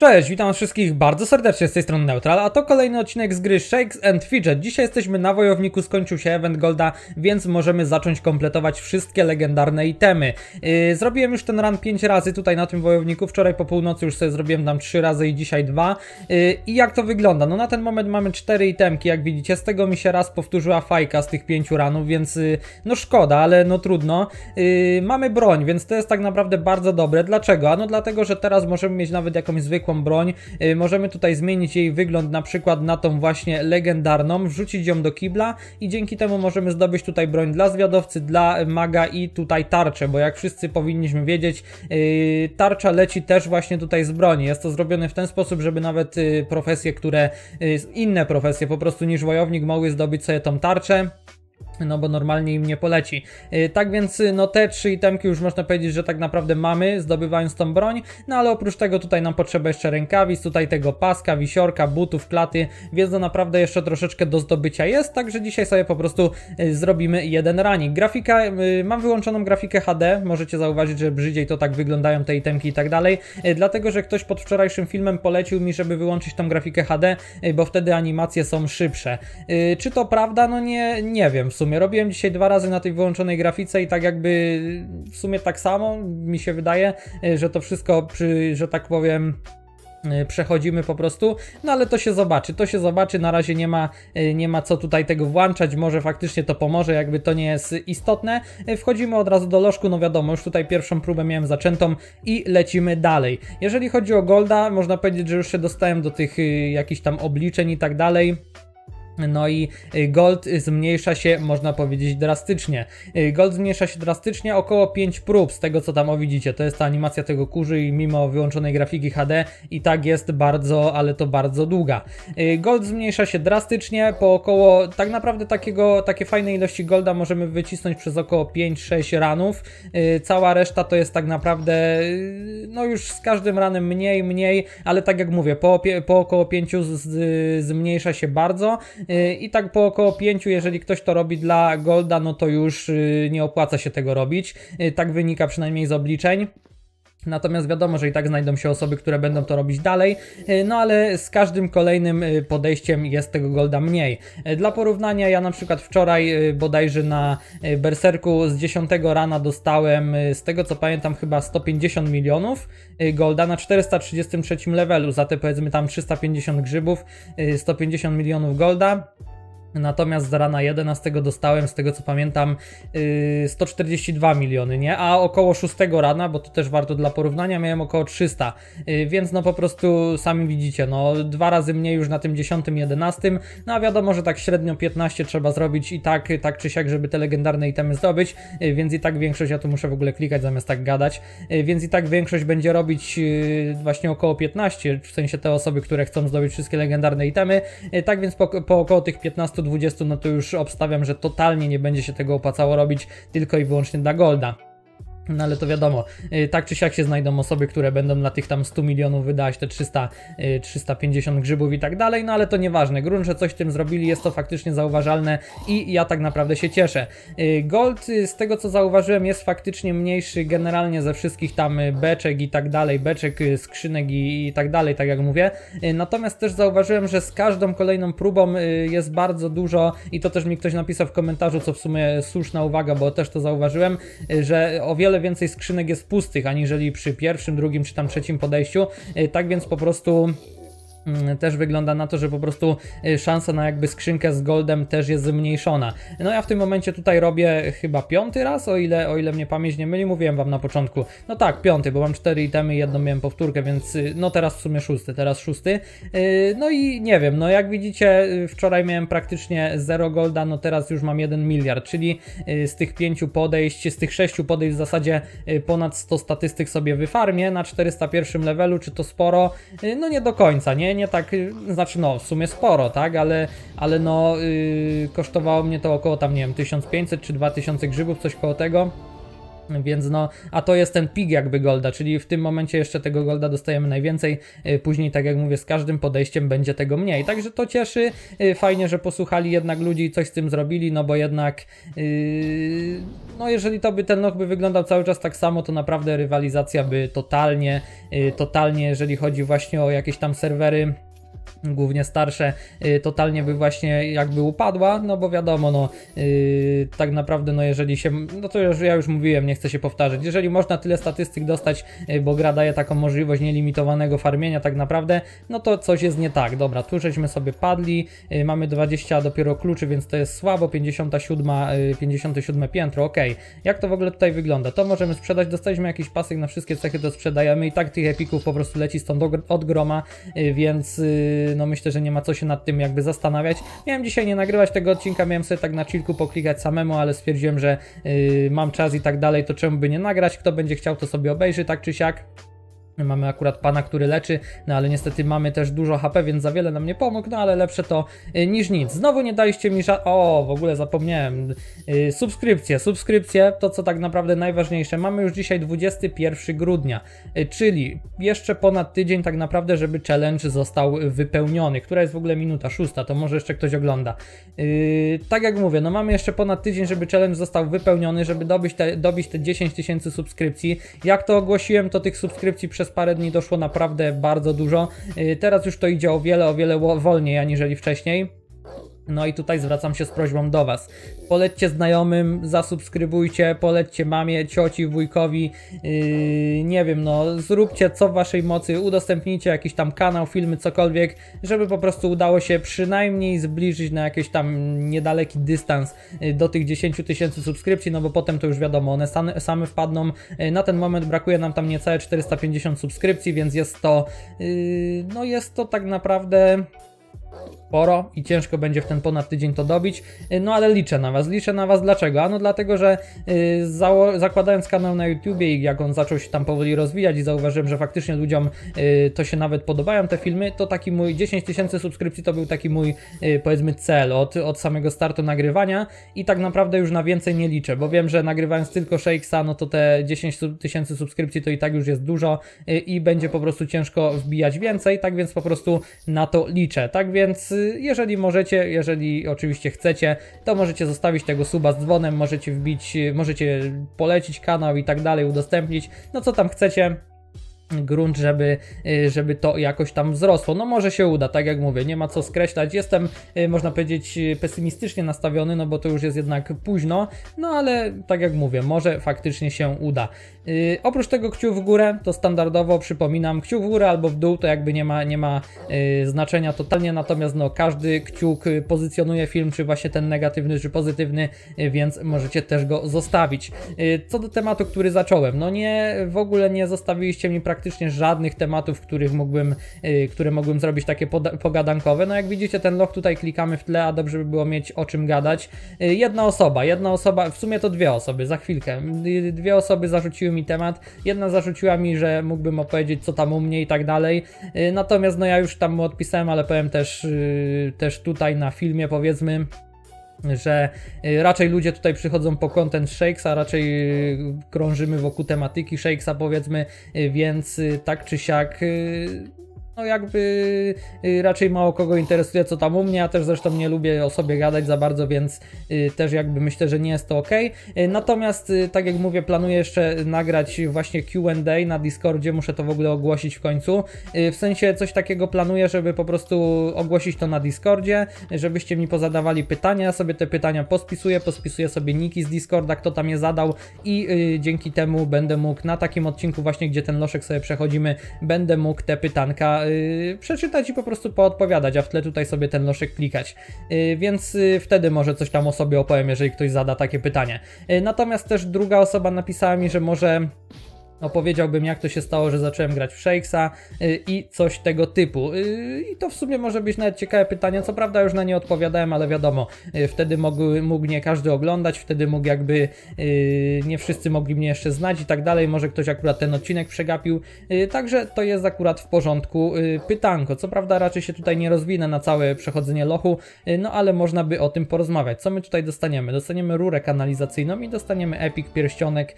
Cześć, witam wszystkich bardzo serdecznie z tej strony Neutral, a to kolejny odcinek z gry Shakes and Fidget. Dzisiaj jesteśmy na Wojowniku, skończył się Event Golda, więc możemy zacząć kompletować wszystkie legendarne itemy. Yy, zrobiłem już ten run 5 razy tutaj na tym Wojowniku, wczoraj po północy już sobie zrobiłem tam 3 razy i dzisiaj 2. Yy, I jak to wygląda? No na ten moment mamy 4 itemki, jak widzicie, z tego mi się raz powtórzyła fajka z tych 5 ranów, więc yy, no szkoda, ale no trudno. Yy, mamy broń, więc to jest tak naprawdę bardzo dobre. Dlaczego? A no dlatego, że teraz możemy mieć nawet jakąś zwykłą lekką broń. Y, możemy tutaj zmienić jej wygląd na przykład na tą właśnie legendarną, wrzucić ją do kibla i dzięki temu możemy zdobyć tutaj broń dla zwiadowcy, dla maga i tutaj tarczę, bo jak wszyscy powinniśmy wiedzieć, y, tarcza leci też właśnie tutaj z broni. Jest to zrobione w ten sposób, żeby nawet y, profesje, które inne profesje po prostu niż wojownik mogły zdobyć sobie tą tarczę no bo normalnie im nie poleci. Y, tak więc y, no te trzy itemki już można powiedzieć, że tak naprawdę mamy, zdobywając tą broń, no ale oprócz tego tutaj nam potrzeba jeszcze rękawic, tutaj tego paska, wisiorka, butów, klaty, więc to naprawdę jeszcze troszeczkę do zdobycia jest, także dzisiaj sobie po prostu y, zrobimy jeden ranik. Grafika, mam wyłączoną grafikę HD, możecie zauważyć, że brzydziej to tak wyglądają te itemki i tak dalej, dlatego, że ktoś pod wczorajszym filmem polecił mi, żeby wyłączyć tą grafikę HD, bo wtedy animacje są szybsze. Czy to prawda? No nie, nie wiem w sumie sumie. Robiłem dzisiaj dwa razy na tej wyłączonej grafice i tak jakby w sumie tak samo mi się wydaje, e, że to wszystko przy, że tak powiem e, przechodzimy po prostu, no ale to się zobaczy, to się zobaczy, na razie nie ma, e, nie ma co tutaj tego włączać, może faktycznie to pomoże, jakby to nie jest istotne. Wchodzimy od razu do lożku, no wiadomo, już tutaj pierwszą próbę miałem zaczętą i lecimy dalej. Jeżeli chodzi o Golda, można powiedzieć, że już się dostałem do tych jakichś tam obliczeń i tak dalej. No i y, gold zmniejsza się, można powiedzieć, drastycznie. Y, gold zmniejsza się drastycznie około 5 prób z tego co tam o widzicie. To jest ta animacja tego kurzy i mimo wyłączonej grafiki HD i tak jest bardzo, ale to bardzo długa. Y, gold zmniejsza się drastycznie po około tak naprawdę takiego, takie fajne ilości golda możemy wycisnąć przez około 5-6 ranów. Cała reszta to jest tak naprawdę no już z każdym ranem mniej, mniej, ale tak jak mówię, po, po około 5 zmniejsza się bardzo. Y, I tak po około 5, jeżeli ktoś to robi dla Golda, no to już y, nie opłaca się tego robić. Y, tak wynika przynajmniej z obliczeń. Natomiast wiadomo, że i tak znajdą się osoby, które będą to robić dalej, e, no ale z każdym kolejnym e, podejściem jest tego golda mniej. E, dla porównania, ja na przykład wczoraj bodajże na Berserku z 10 rana dostałem, z tego co pamiętam, chyba 150 milionów golda na 433 levelu, za te powiedzmy tam 350 grzybów, 150 milionów golda. Natomiast z rana 11 dostałem, z tego co pamiętam, 142 y, miliony, nie? A około 6 rana, bo to też warto dla porównania, miałem około 300. Y, więc no po prostu sami widzicie, no dwa razy mniej już na tym 10, 11. No a wiadomo, że tak średnio 15 trzeba zrobić i tak, tak czy siak, żeby te legendarne itemy zdobyć. Y, więc i tak większość, ja tu muszę w ogóle klikać zamiast tak gadać. Więc i tak większość będzie robić właśnie około 15, w sensie te osoby, które chcą zdobyć wszystkie legendarne itemy. Tak więc po, po około tych 15 120, no to już obstawiam, że totalnie nie będzie się tego opłacało robić tylko i wyłącznie dla Golda. No ale to wiadomo, y, tak czy siak się znajdą osoby, które będą na tych tam 100 milionów wydać te 300, 350 y, grzybów i tak dalej, no ale to nieważne. Grunt, że coś tym zrobili, jest to faktycznie zauważalne i ja tak naprawdę się cieszę. Y, Gold, z tego co zauważyłem, jest faktycznie mniejszy generalnie ze wszystkich tam beczek i tak dalej, beczek, skrzynek i, i tak dalej, tak jak mówię. Natomiast też zauważyłem, że z każdą kolejną próbą jest bardzo dużo i to też mi ktoś napisał w komentarzu, co w sumie słuszna uwaga, bo też to zauważyłem, że o wiele wiele więcej skrzynek jest pustych, aniżeli przy pierwszym, drugim czy tam trzecim podejściu. Y, tak więc po prostu Mm, też wygląda na to, że po prostu y, szansa na jakby skrzynkę z goldem też jest zmniejszona. No ja w tym momencie tutaj robię chyba piąty raz, o ile, o ile mnie pamięć nie myli, mówiłem wam na początku. No tak, piąty, bo mam cztery itemy i jedną miałem powtórkę, więc y, no teraz w sumie szósty, teraz szósty. Y, no i nie wiem, no jak widzicie wczoraj miałem praktycznie 0 golda, no teraz już mam 1 miliard, czyli z tych pięciu podejść, z tych sześciu podejść w zasadzie ponad 100 statystyk sobie wyfarmię na 401 levelu, czy to sporo? No nie do końca, nie? nie tak, y, znaczy no w sumie sporo, tak, ale, ale no yy, kosztowało mnie to około tam, nie wiem, 1500 czy 2000 grzybów, coś koło tego. Więc no, a to jest ten pik jakby golda, czyli w tym momencie jeszcze tego golda dostajemy najwięcej, e, później tak jak mówię z każdym podejściem będzie tego mniej, także to cieszy, e, fajnie, że posłuchali jednak ludzi i coś z tym zrobili, no bo jednak yy, no jeżeli to by ten nok by wyglądał cały czas tak samo, to naprawdę rywalizacja by totalnie, yy, totalnie jeżeli chodzi właśnie o jakieś tam serwery głównie starsze, y, totalnie by właśnie jakby upadła, no bo wiadomo, no y, tak naprawdę, no jeżeli się, no to już, ja już mówiłem, nie chcę się powtarzać, jeżeli można tyle statystyk dostać, y, bo gra daje taką możliwość nielimitowanego farmienia tak naprawdę, no to coś jest nie tak, dobra, tu żeśmy sobie padli, mamy 20 dopiero kluczy, więc to jest słabo, 57, 57 piętro, ok, jak to w ogóle tutaj wygląda, to możemy sprzedać, dostaliśmy jakiś pasek na wszystkie cechy, to sprzedajemy i tak tych epików po prostu leci stąd od groma, więc no myślę, że nie ma co się nad tym jakby zastanawiać. Miałem dzisiaj nie nagrywać tego odcinka, miałem sobie tak na chillku poklikać samemu, ale stwierdziłem, że y, mam czas i tak dalej, to czemu by nie nagrać? Kto będzie chciał, to sobie obejrzy tak czy siak. My mamy akurat pana, który leczy, no ale niestety mamy też dużo HP, więc za wiele nam nie pomógł, no ale lepsze to y, niż nic. Znowu nie daliście mi O, w ogóle zapomniałem. subskrypcja, subskrypcje, subskrypcje, to co tak naprawdę najważniejsze. Mamy już dzisiaj 21 grudnia, y, czyli jeszcze ponad tydzień tak naprawdę, żeby challenge został wypełniony, która jest w ogóle minuta szósta, to może jeszcze ktoś ogląda. Y, tak jak mówię, no mamy jeszcze ponad tydzień, żeby challenge został wypełniony, żeby dobić te, dobić te 10 tysięcy subskrypcji. Jak to ogłosiłem, to tych subskrypcji przez przez parę dni doszło naprawdę bardzo dużo. Y, teraz już to idzie o wiele, o wiele wolniej aniżeli wcześniej. No i tutaj zwracam się z prośbą do Was. Polećcie znajomym, zasubskrybujcie, polećcie mamie, cioci, wujkowi, yy, nie wiem, no zróbcie co w Waszej mocy, udostępnijcie jakiś tam kanał, filmy, cokolwiek, żeby po prostu udało się przynajmniej zbliżyć na jakiś tam niedaleki dystans yy, do tych 10 tysięcy subskrypcji, no bo potem to już wiadomo, one same, same wpadną. Yy, na ten moment brakuje nam tam niecałe 450 subskrypcji, więc jest to, yy, no jest to tak naprawdę sporo i ciężko będzie w ten ponad tydzień to dobić, y, no ale liczę na Was. Liczę na Was dlaczego? Ano dlatego, że yy, zakładając kanał na YouTubie i jak on zaczął się tam powoli rozwijać i zauważyłem, że faktycznie ludziom yy, to się nawet podobają te filmy, to taki mój 10 tysięcy subskrypcji to był taki mój yy, powiedzmy cel od, od samego startu nagrywania i tak naprawdę już na więcej nie liczę, bo wiem, że nagrywając tylko Shakesa, no to te 10 tysięcy subskrypcji to i tak już jest dużo y, i będzie po prostu ciężko wbijać więcej, tak więc po prostu na to liczę. Tak więc Y, jeżeli możecie, jeżeli oczywiście chcecie, to możecie zostawić tego suba z dzwonem, możecie wbić, y, możecie polecić kanał i tak dalej, udostępnić, no co tam chcecie grunt, żeby, y, żeby to jakoś tam wzrosło. No może się uda, tak jak mówię, nie ma co skreślać. Jestem, można powiedzieć, pesymistycznie nastawiony, no bo to już jest jednak późno, no ale tak jak mówię, może faktycznie się uda. Yy, oprócz tego kciuk w górę, to standardowo przypominam, kciuk w górę albo w dół, to jakby nie ma, nie ma yy, znaczenia totalnie, natomiast no, każdy kciuk pozycjonuje film, czy właśnie ten negatywny, czy pozytywny, yy, więc możecie też go zostawić. Y, co do tematu, który zacząłem, no nie, w ogóle nie zostawiliście mi praktycznie żadnych tematów, których mógłbym, y, które mogłem zrobić takie pogadankowe, no jak widzicie ten loch tutaj klikamy w tle, a dobrze by było mieć o czym gadać. Y, jedna osoba, jedna osoba, w sumie to dwie osoby, za chwilkę, dwie osoby zarzuciły mi mi temat. Jedna zarzuciła mi, że mógłbym opowiedzieć co tam u mnie i tak dalej. Y, natomiast no ja już tam mu odpisałem, ale powiem też, y, też tutaj na filmie powiedzmy, że y, raczej ludzie tutaj przychodzą po content Shakesa, raczej krążymy wokół tematyki Shakesa powiedzmy, więc tak czy siak no jakby y, raczej mało kogo interesuje, co tam u mnie. Ja też zresztą nie lubię o sobie gadać za bardzo, więc y, też jakby myślę, że nie jest to ok. Natomiast, y, tak jak mówię, planuję jeszcze nagrać właśnie QA na Discordzie, muszę to w ogóle ogłosić w końcu. W sensie coś takiego planuję, żeby po prostu ogłosić to na Discordzie, żebyście mi pozadawali pytania, ja sobie te pytania pospisuję, pospisuję sobie niki z Discorda, kto tam je zadał i dzięki temu będę mógł na takim odcinku właśnie, gdzie ten loszek sobie przechodzimy, będę mógł te pytanka Y, przeczytać i po prostu poodpowiadać, a w tle tutaj sobie ten noszek klikać. Y, więc y, wtedy może coś tam o sobie opowiem, jeżeli ktoś zada takie pytanie. natomiast też druga osoba napisała mi, że może opowiedziałbym no, jak to się stało, że zacząłem grać w Shakesa yy, i coś tego typu. Yy, I to w sumie może być nawet ciekawe pytanie, co prawda już na nie odpowiadałem, ale wiadomo, yy, wtedy mógł, mógł nie każdy oglądać, wtedy mógł jakby y, nie wszyscy mogli mnie jeszcze znać i tak dalej, może ktoś akurat ten odcinek przegapił, y, także to jest akurat w porządku y, pytanko. Co prawda raczej się tutaj nie rozwinę na całe przechodzenie lochu, no ale można by o tym porozmawiać. Co my tutaj dostaniemy? Dostaniemy rurę kanalizacyjną i dostaniemy epik pierścionek,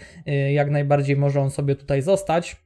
jak najbardziej może on sobie sobie tutaj zostać.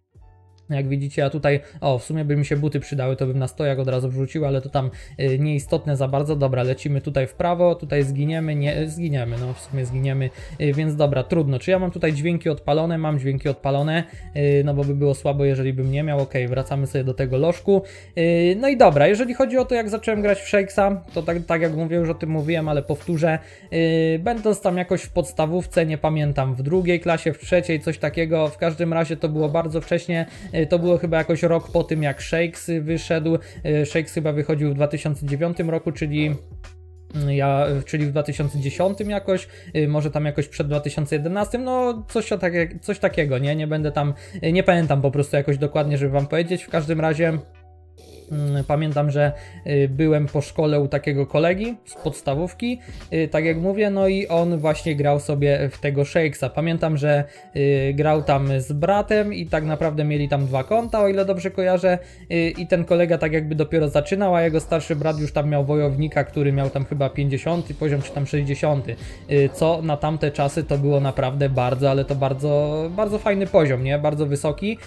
No jak widzicie, a tutaj, o, w sumie by mi się buty przydały, to bym na stojak od razu wrzucił, ale to tam y, nieistotne za bardzo. Dobra, lecimy tutaj w prawo, tutaj zginiemy, nie, zginiemy, no w sumie zginiemy, y, więc dobra, trudno. Czy ja mam tutaj dźwięki odpalone? Mam dźwięki odpalone, y, no bo by było słabo, jeżeli bym nie miał. Ok, wracamy sobie do tego lożku. Y, no i dobra, jeżeli chodzi o to, jak zacząłem grać w Shakesa, to tak, tak jak mówię, już o tym mówiłem, ale powtórzę. Y, będąc tam jakoś w podstawówce, nie pamiętam, w drugiej klasie, w trzeciej, coś takiego, w każdym razie to było bardzo wcześnie E, to było chyba jakoś rok po tym, jak Shakes wyszedł. E, Shakes chyba wychodził w 2009 roku, czyli mm, ja, czyli w 2010 jakoś, e, może tam jakoś przed 2011, no coś, o coś takiego, nie? Nie będę tam, nie pamiętam po prostu jakoś dokładnie, żeby wam powiedzieć. W każdym razie. Mm, pamiętam, że y, byłem po szkole u takiego kolegi z podstawówki, y, tak jak mówię, no i on właśnie grał sobie w tego Shakesa. Pamiętam, że y, grał tam z bratem i tak naprawdę mieli tam dwa konta, o ile dobrze kojarzę. I ten kolega tak jakby dopiero zaczynał, a jego starszy brat już tam miał wojownika, który miał tam chyba 50 poziom, czy tam 60. Co na tamte czasy to było naprawdę bardzo, ale to bardzo, bardzo fajny poziom, nie? Bardzo wysoki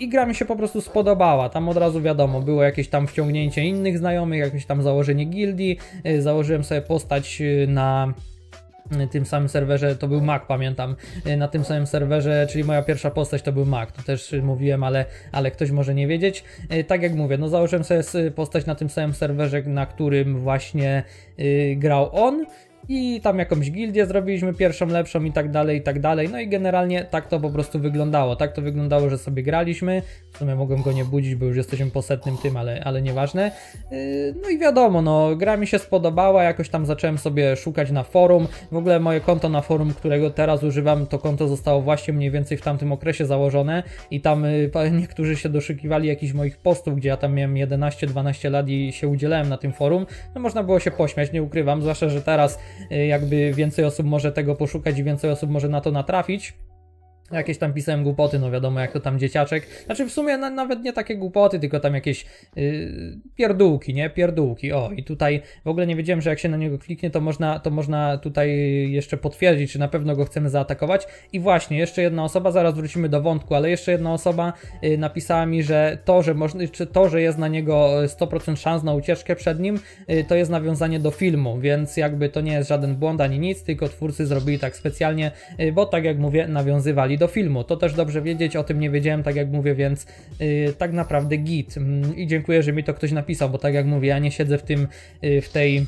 i gra mi się po prostu spodobała. Tam od razu wiadomo, było jakieś tam wciągnięcie innych znajomych, jakieś tam założenie gildii. Y, założyłem sobie postać y, na y, tym samym serwerze, to był Mac, pamiętam, na tym samym serwerze, czyli moja pierwsza postać to był Mac, to też mówiłem, ale, ale ktoś może nie wiedzieć. Tak jak mówię, no założyłem sobie postać na tym samym serwerze, na którym właśnie grał on i tam jakąś gildię zrobiliśmy pierwszą, lepszą i tak dalej, i tak dalej. No i generalnie tak to po prostu wyglądało. Tak to wyglądało, że sobie graliśmy. W sumie mogłem go nie budzić, bo już jesteśmy po setnym tym, ale, ale nieważne. Yy, no i wiadomo, no gra mi się spodobała, jakoś tam zacząłem sobie szukać na forum. W ogóle moje konto na forum, którego teraz używam, to konto zostało właśnie mniej więcej w tamtym okresie założone i tam y, niektórzy się doszukiwali jakichś moich postów, gdzie ja tam miałem 11-12 lat i się udzielałem na tym forum. No można było się pośmiać, nie ukrywam, zwłaszcza, że teraz Y, jakby więcej osób może tego poszukać i więcej osób może na to natrafić. No, jakieś tam pisałem głupoty, no wiadomo jak to tam dzieciaczek. Znaczy w sumie na, nawet nie takie głupoty, tylko tam jakieś yy, pierdółki, nie? Pierdółki. O, i tutaj w ogóle nie wiedziałem, że jak się na niego kliknie, to można, to można tutaj jeszcze potwierdzić, czy na pewno go chcemy zaatakować. I właśnie, jeszcze jedna osoba, zaraz wrócimy do wątku, ale jeszcze jedna osoba yy, napisała mi, że to, że, można, czy to, że jest na niego 100% e, szans na ucieczkę przed nim, yy, to jest nawiązanie do filmu, więc jakby to nie jest żaden błąd ani nic, tylko twórcy zrobili tak specjalnie, yy, bo tak jak mówię, nawiązywali do filmu. To też dobrze wiedzieć, o tym nie wiedziałem, tak jak mówię, więc yy, tak naprawdę git. Mm, I dziękuję, że mi to ktoś napisał, bo tak jak mówię, ja nie siedzę w tym, yy, w tej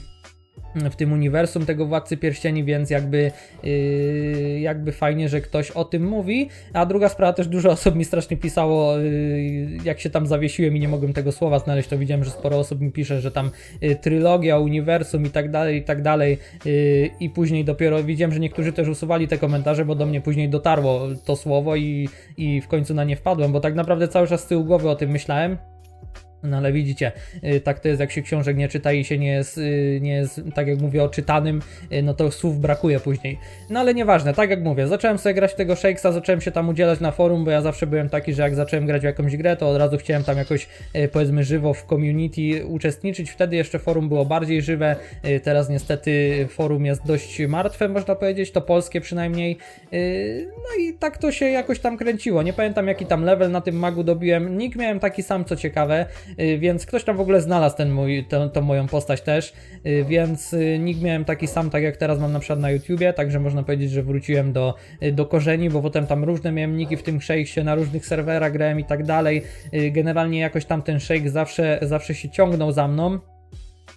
w tym uniwersum tego Władcy Pierścieni, więc jakby, yy, jakby fajnie, że ktoś o tym mówi. A druga sprawa, też dużo osób mi strasznie pisało, yy, jak się tam zawiesiłem i nie mogłem tego słowa znaleźć, to widziałem, że sporo osób mi pisze, że tam yy, trylogia, uniwersum i tak dalej, i tak dalej. Yy, I później dopiero widziałem, że niektórzy też usuwali te komentarze, bo do mnie później dotarło to słowo i, i w końcu na nie wpadłem, bo tak naprawdę cały czas z tyłu głowy o tym myślałem. No ale widzicie, y, tak to jest, jak się książek nie czyta i się nie jest, y, nie jest tak jak mówię, o czytanym, y, no to słów brakuje później. No ale nieważne, tak jak mówię, zacząłem sobie grać w tego Shakesa, zacząłem się tam udzielać na forum, bo ja zawsze byłem taki, że jak zacząłem grać w jakąś grę, to od razu chciałem tam jakoś, powiedzmy, żywo w community uczestniczyć. Wtedy jeszcze forum było bardziej żywe, teraz niestety forum jest dość martwe, można powiedzieć, to polskie przynajmniej. No i tak to się jakoś tam kręciło. Nie pamiętam, jaki tam level na tym magu dobiłem. Nick miałem taki sam, co ciekawe Y, więc ktoś tam w ogóle znalazł ten mój, tą moją postać też, y, więc y, nikt miałem taki sam, tak jak teraz mam na przykład na YouTubie, także można powiedzieć, że wróciłem do, do korzeni, bo potem tam różne miałem niki w tym się na różnych serwerach grałem i tak dalej, generalnie jakoś tam ten shake zawsze, zawsze się ciągnął za mną,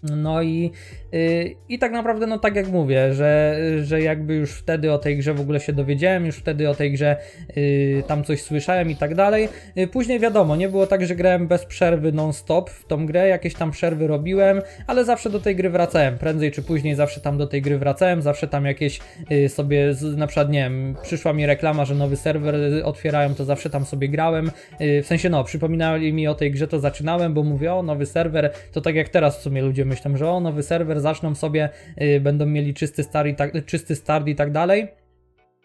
no i Y, I tak naprawdę, no tak jak mówię, że, że jakby już wtedy o tej grze w ogóle się dowiedziałem, już wtedy o tej grze yy, tam coś słyszałem i tak dalej. Y, później wiadomo, nie było tak, że grałem bez przerwy non-stop w tą grę, jakieś tam przerwy robiłem, ale zawsze do tej gry wracałem, prędzej czy później zawsze tam do tej gry wracałem, zawsze tam jakieś yy, sobie, z, na przykład nie wiem, przyszła mi reklama, że nowy serwer y, otwierają, to zawsze tam sobie grałem. Yy, w sensie no, przypominali mi o tej grze, to zaczynałem, bo mówię o nowy serwer, to tak jak teraz w sumie ludzie myślą, że o nowy serwer zaczną sobie, y, będą mieli czysty start i tak, czysty start i tak dalej.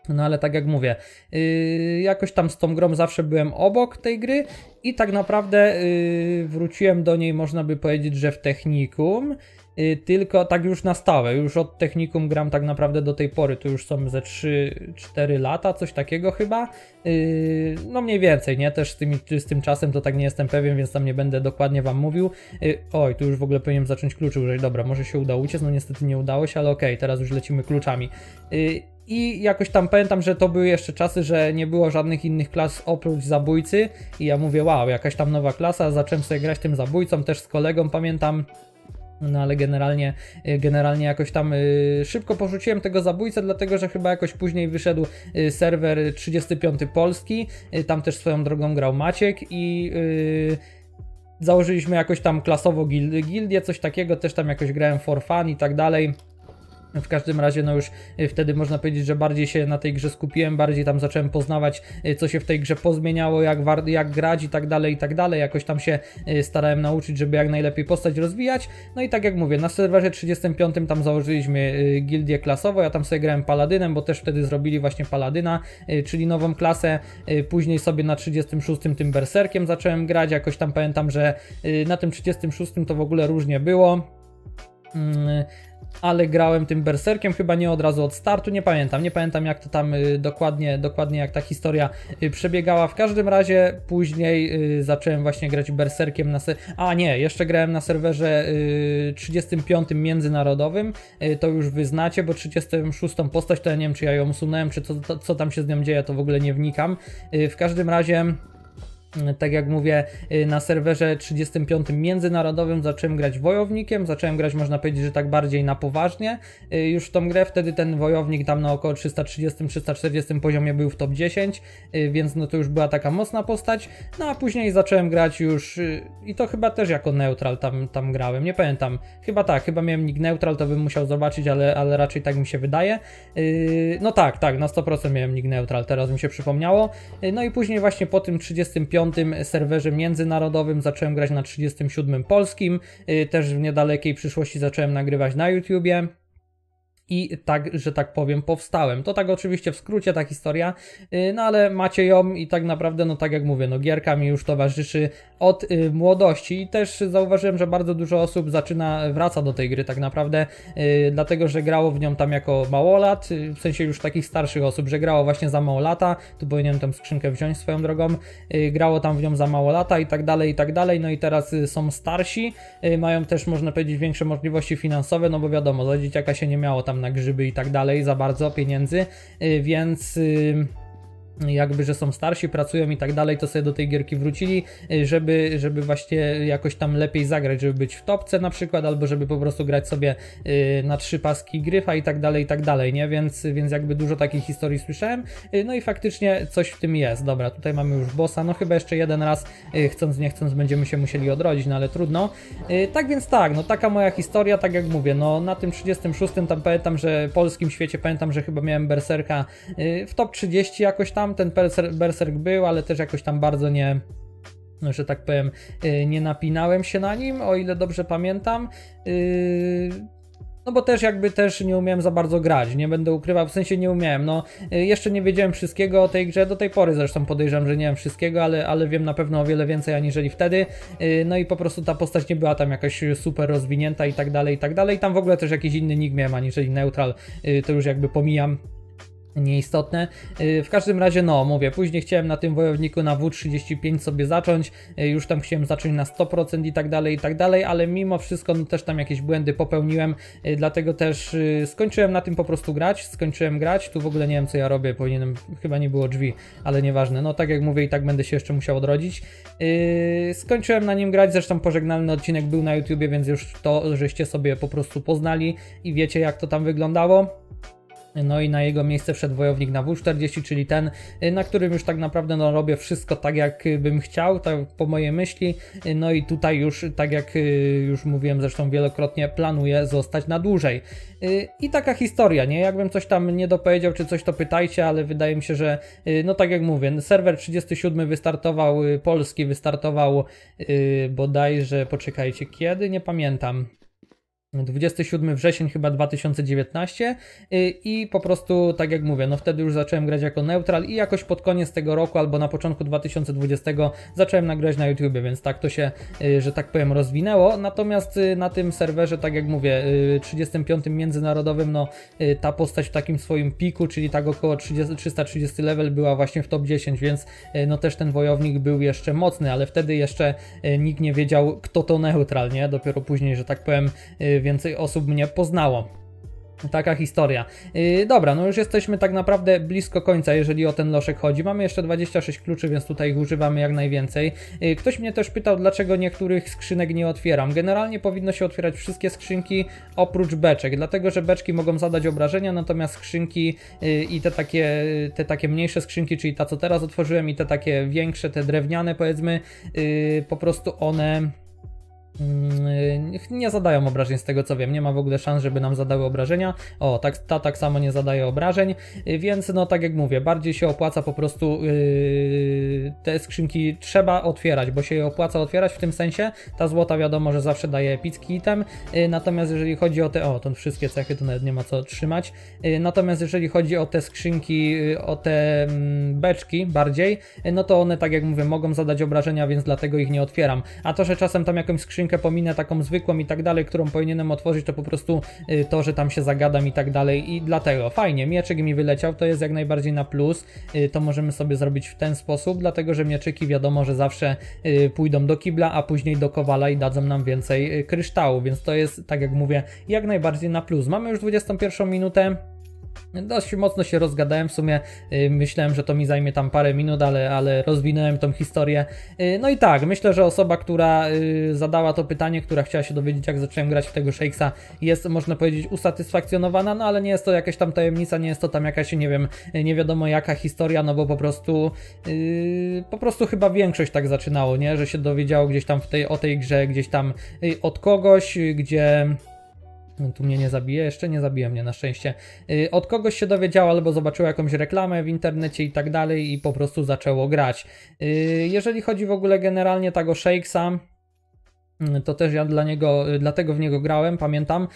No ale tak jak mówię, yy, jakoś tam z tą grą zawsze byłem obok tej gry i tak naprawdę yy, wróciłem do niej, można by powiedzieć, że w technikum. Y, tylko tak już na stałe. Już od technikum gram tak naprawdę do tej pory. To już są ze 3-4 lata, coś takiego chyba. Y, no mniej więcej, nie? Też z, tymi, z tym czasem to tak nie jestem pewien, więc tam nie będę dokładnie wam mówił. Y, oj, tu już w ogóle powinienem zacząć kluczy użyć. Dobra, może się uda uciec. No niestety nie udało się, ale okej, okay, teraz już lecimy kluczami. I jakoś tam pamiętam, że to były jeszcze czasy, że nie było żadnych innych klas oprócz zabójcy. I ja mówię, wow, jakaś tam nowa klasa. Zacząłem sobie grać tym zabójcą, też z kolegą pamiętam. No ale generalnie, y, generalnie jakoś tam y, szybko porzuciłem tego zabójcę, dlatego że chyba jakoś później wyszedł y, serwer 35 Polski, tam też swoją drogą grał Maciek i założyliśmy jakoś tam klasowo gildię, coś takiego, też tam jakoś grałem for fun i tak dalej. W każdym razie, no już y, wtedy można powiedzieć, że bardziej się na tej grze skupiłem, bardziej tam zacząłem poznawać, y, co się w tej grze pozmieniało, jak, jak grać i tak dalej, i tak dalej. Jakoś tam się y, starałem nauczyć, żeby jak najlepiej postać rozwijać. No i tak jak mówię, na serwerze 35 tam założyliśmy gildię klasową, ja tam sobie grałem paladynem, bo też wtedy zrobili właśnie paladyna, czyli nową klasę. Później sobie na 36 tym berserkiem zacząłem grać, jakoś tam pamiętam, że na tym 36 to w ogóle różnie było mm, ale grałem tym berserkiem, chyba nie od razu od startu, nie pamiętam, nie pamiętam jak to tam y, dokładnie, dokładnie jak ta historia y, przebiegała. W każdym razie później y, zacząłem właśnie grać berserkiem na ser... A nie, jeszcze grałem na serwerze 35 międzynarodowym, to już znacie, bo 36 postać to ja nie wiem czy ja ją usunąłem, czy co tam się z nią dzieje, to w ogóle nie wnikam. W każdym razie tak jak mówię, y, na serwerze 35 międzynarodowym zacząłem grać wojownikiem, zacząłem grać można powiedzieć, że tak bardziej na poważnie y, już w tą grę, wtedy ten wojownik tam na około 330-340 poziomie był w top 10, y, więc no to już była taka mocna postać, no a później zacząłem grać już i to chyba też jako neutral tam, tam grałem, nie pamiętam, chyba tak, chyba miałem nick neutral, to bym musiał zobaczyć, ale, ale raczej tak mi się wydaje, no tak, tak, na 100% miałem nick neutral, teraz mi się przypomniało, no i później właśnie po tym 35 35 serwerze międzynarodowym, zacząłem grać na 37 polskim, y, też w niedalekiej przyszłości zacząłem nagrywać na YouTubie i tak, że tak powiem, powstałem. To tak oczywiście w skrócie ta historia, y, no ale macie ją i tak naprawdę, no tak jak mówię, no gierka mi już towarzyszy od y, młodości i też zauważyłem, że bardzo dużo osób zaczyna, wraca do tej gry tak naprawdę, y, dlatego, że grało w nią tam jako mało lat, w sensie już takich starszych osób, że grało właśnie za mało lata, tu powinienem tę skrzynkę wziąć swoją drogą, grało tam w nią za mało lata i tak dalej, i tak dalej, no i teraz są starsi, mają też, można powiedzieć, większe możliwości finansowe, no bo wiadomo, za dzieciaka się nie miało tam na grzyby i tak dalej za bardzo pieniędzy, y, więc jakby, że są starsi, pracują i tak dalej, to sobie do tej gierki wrócili, y, żeby, żeby właśnie jakoś tam lepiej zagrać, żeby być w topce na przykład, albo żeby po prostu grać sobie y, na trzy paski gryfa i tak dalej, i tak dalej, nie? Więc, więc jakby dużo takich historii słyszałem, y, no i faktycznie coś w tym jest. Dobra, tutaj mamy już bossa, no chyba jeszcze jeden raz, chcąc nie chcąc, będziemy się musieli odrodzić, no ale trudno. Tak więc tak, no taka moja historia, tak jak mówię, no na tym 36 tam pamiętam, że polskim świecie pamiętam, że chyba miałem Berserka w top 30 jakoś tam, tam ten berserk był, ale też jakoś tam bardzo nie, no, że tak powiem, y, nie napinałem się na nim, o ile dobrze pamiętam. Y, no bo też jakby też nie umiałem za bardzo grać, nie będę ukrywał, w sensie nie umiałem, no y, jeszcze nie wiedziałem wszystkiego o tej grze, do tej pory zresztą podejrzewam, że nie wiem wszystkiego, ale, ale wiem na pewno o wiele więcej aniżeli wtedy, no i po prostu ta postać nie była tam jakaś super rozwinięta i tak dalej, i tak dalej, tam w ogóle też jakiś inny nick miałem aniżeli neutral, to już jakby pomijam Nieistotne. Y, w każdym razie, no mówię, później chciałem na tym wojowniku na W35 sobie zacząć, y, już tam chciałem zacząć na 100% i tak dalej, i tak dalej, ale mimo wszystko no, też tam jakieś błędy popełniłem, y, dlatego też skończyłem na tym po prostu grać, skończyłem grać, tu w ogóle nie wiem co ja robię, powinienem, chyba nie było drzwi, ale nieważne, no tak jak mówię i tak będę się jeszcze musiał odrodzić. skończyłem na nim grać, zresztą pożegnalny odcinek był na YouTubie, więc już to, żeście sobie po prostu poznali i wiecie jak to tam wyglądało. No i na jego miejsce wszedł wojownik na W40, czyli ten, na którym już tak naprawdę no, robię wszystko tak, jak y, bym chciał, tak po mojej myśli. No i tutaj już, tak jak y, już mówiłem zresztą wielokrotnie, planuję zostać na dłużej. Y, I taka historia, nie? Jakbym coś tam nie dopowiedział, czy coś to pytajcie, ale wydaje mi się, że no tak jak mówię, serwer 37 wystartował, polski wystartował bodajże, poczekajcie, kiedy? Nie pamiętam. 27 wrzesień chyba 2019 y, i po prostu tak jak mówię, no wtedy już zacząłem grać jako neutral i jakoś pod koniec tego roku albo na początku 2020 zacząłem nagrać na YouTubie, więc tak to się, y, że tak powiem, rozwinęło. Natomiast y, na tym serwerze, tak jak mówię, 35 międzynarodowym, no ta postać w takim swoim piku, czyli tak około 30, 330 level była właśnie w top 10, więc no też ten wojownik był jeszcze mocny, ale wtedy jeszcze nikt nie wiedział kto to neutral, nie? Dopiero później, że tak powiem więcej osób mnie poznało. Taka historia. Yy, dobra, no już jesteśmy tak naprawdę blisko końca, jeżeli o ten loszek chodzi. Mamy jeszcze 26 kluczy, więc tutaj ich używamy jak najwięcej. Yy, ktoś mnie też pytał, dlaczego niektórych skrzynek nie otwieram. Generalnie powinno się otwierać wszystkie skrzynki oprócz beczek, dlatego że beczki mogą zadać obrażenia, natomiast skrzynki yy, i te takie, y, te takie mniejsze skrzynki, czyli ta co teraz otworzyłem i te takie większe, te drewniane powiedzmy, y, po prostu one Mm, nie zadają obrażeń z tego co wiem, nie ma w ogóle szans, żeby nam zadały obrażenia. O, tak, ta tak samo nie zadaje obrażeń, y, więc no tak jak mówię, bardziej się opłaca po prostu yy, te skrzynki trzeba otwierać, bo się je opłaca otwierać w tym sensie, ta złota wiadomo, że zawsze daje epicki item, yy, natomiast jeżeli chodzi o te, o, to wszystkie cechy to nawet nie ma co trzymać, yy, natomiast jeżeli chodzi o te skrzynki, y, o te mm, beczki bardziej, y, no to one tak jak mówię, mogą zadać obrażenia, więc dlatego ich nie otwieram, a to, że czasem tam jakąś skrzynkę skrzynkę pominę taką zwykłą i tak dalej, którą powinienem otworzyć, to po prostu y, to, że tam się zagadam i tak dalej i dlatego fajnie, mieczek mi wyleciał, to jest jak najbardziej na plus, y, to możemy sobie zrobić w ten sposób, dlatego że mieczyki wiadomo, że zawsze y, pójdą do kibla, a później do kowala i dadzą nam więcej kryształu, więc to jest, tak jak mówię, jak najbardziej na plus. Mamy już 21 minutę, Dość mocno się rozgadałem, w sumie y, myślałem, że to mi zajmie tam parę minut, ale, ale rozwinąłem tą historię. Y, no i tak, myślę, że osoba, która y, zadała to pytanie, która chciała się dowiedzieć, jak zacząłem grać w tego Shakesa, jest, można powiedzieć, usatysfakcjonowana, no ale nie jest to jakaś tam tajemnica, nie jest to tam jakaś, nie wiem, nie wiadomo jaka historia, no bo po prostu po prostu chyba większość tak zaczynało, nie? Że się dowiedziało gdzieś tam w tej, o tej grze, gdzieś tam od kogoś, gdzie tu mnie nie zabije, jeszcze nie zabije mnie na szczęście. Y, od kogoś się dowiedziała albo zobaczyła jakąś reklamę w internecie i tak dalej i po prostu zaczęło grać. Y, jeżeli chodzi w ogóle generalnie tak o Shakesa, mm, to też ja dla niego, y, dlatego w niego grałem, pamiętam,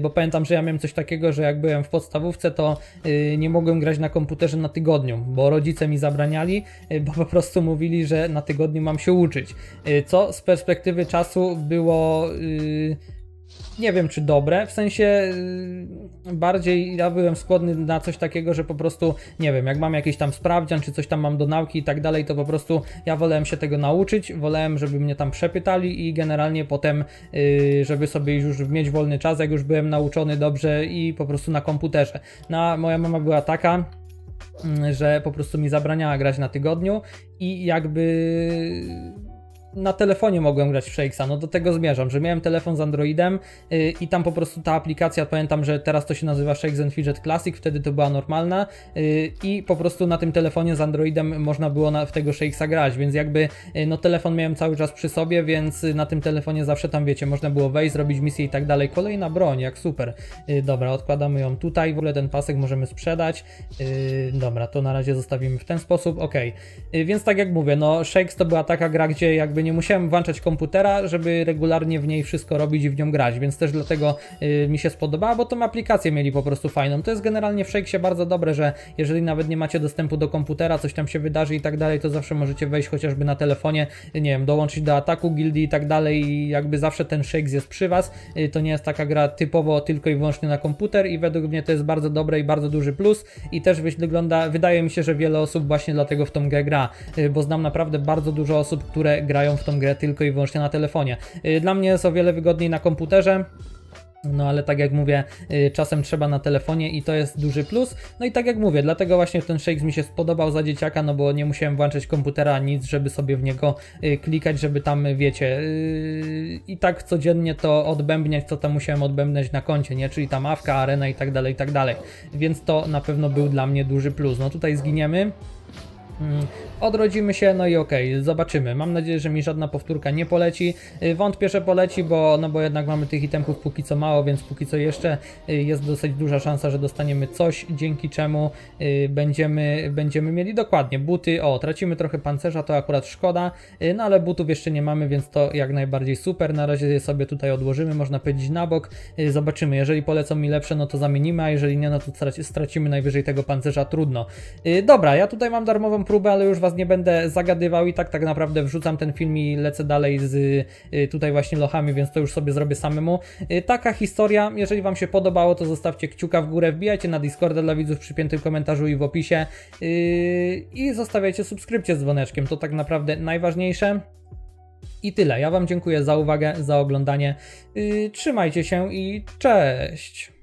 bo pamiętam, że ja miałem coś takiego, że jak byłem w podstawówce, to nie mogłem grać na komputerze na tygodniu, bo rodzice mi zabraniali, bo po prostu mówili, że na tygodniu mam się uczyć. Co z perspektywy czasu było. Yy nie wiem czy dobre, w sensie y, bardziej ja byłem skłonny na coś takiego, że po prostu, nie wiem, jak mam jakiś tam sprawdzian, czy coś tam mam do nauki i tak dalej, to po prostu ja wolałem się tego nauczyć, wolałem, żeby mnie tam przepytali i generalnie potem, y, żeby sobie już mieć wolny czas, jak już byłem nauczony dobrze i po prostu na komputerze. No, moja mama była taka, y, że po prostu mi zabraniała grać na tygodniu i jakby na telefonie mogłem grać w Shakesa, no do tego zmierzam, że miałem telefon z Androidem yy, i tam po prostu ta aplikacja, pamiętam, że teraz to się nazywa Shakes and Fidget Classic, wtedy to była normalna yy, i po prostu na tym telefonie z Androidem można było na, w tego Shakesa grać, więc jakby yy, no telefon miałem cały czas przy sobie, więc y, na tym telefonie zawsze tam wiecie, można było wejść, zrobić misję i tak dalej. Kolejna broń, jak super. Y, dobra, odkładamy ją tutaj, w ogóle ten pasek możemy sprzedać. Y, dobra, to na razie zostawimy w ten sposób, ok. więc tak jak mówię, no Shakes to była taka gra, gdzie jakby nie musiałem włączać komputera, żeby regularnie w niej wszystko robić i w nią grać, więc też dlatego y, mi się spodobała, bo tą aplikację mieli po prostu fajną. To jest generalnie w się bardzo dobre, że jeżeli nawet nie macie dostępu do komputera, coś tam się wydarzy i tak dalej, to zawsze możecie wejść chociażby na telefonie, y, nie wiem, dołączyć do ataku gildii i tak dalej i jakby zawsze ten Shakes jest przy Was. Y, to nie jest taka gra typowo tylko i wyłącznie na komputer i według mnie to jest bardzo dobre i bardzo duży plus i też wygląda, wydaje mi się, że wiele osób właśnie dlatego w tą grę gra, bo znam naprawdę bardzo dużo osób, które grają w tą grę tylko i wyłącznie na telefonie. Y, dla mnie jest o wiele wygodniej na komputerze. No ale tak jak mówię, y, czasem trzeba na telefonie i to jest duży plus. No i tak jak mówię, dlatego właśnie ten Shakes mi się spodobał za dzieciaka, no bo nie musiałem włączać komputera, nic, żeby sobie w niego y, klikać, żeby tam, wiecie, yy, i tak codziennie to odbębniać, co tam musiałem odbębniać na koncie, nie? Czyli ta awka, arena i tak dalej, i tak dalej. Więc to na pewno był dla mnie duży plus. No tutaj zginiemy. Mm. odrodzimy się, no i okej, okay, zobaczymy. Mam nadzieję, że mi żadna powtórka nie poleci. Y, wątpię, że poleci, bo, no bo jednak mamy tych itemków póki co mało, więc póki co jeszcze y, jest dosyć duża szansa, że dostaniemy coś, dzięki czemu y, będziemy, będziemy mieli dokładnie buty. O, tracimy trochę pancerza, to akurat szkoda, no ale butów jeszcze nie mamy, więc to jak najbardziej super. Na razie je sobie tutaj odłożymy, można powiedzieć na bok. Zobaczymy, jeżeli polecą mi lepsze, no to zamienimy, a jeżeli nie, no to stracimy najwyżej tego pancerza, trudno. Dobra, ja tutaj mam darmową próbę, ale już was nie będę zagadywał i tak tak naprawdę wrzucam ten film i lecę dalej z y, tutaj właśnie lochami, więc to już sobie zrobię samemu. Y, taka historia, jeżeli wam się podobało, to zostawcie kciuka w górę, wbijajcie na Discorda dla widzów w przypiętym komentarzu i w opisie y, i zostawiajcie subskrypcję z dzwoneczkiem, to tak naprawdę najważniejsze. I tyle. Ja Wam dziękuję za uwagę, za oglądanie. Trzymajcie się i cześć!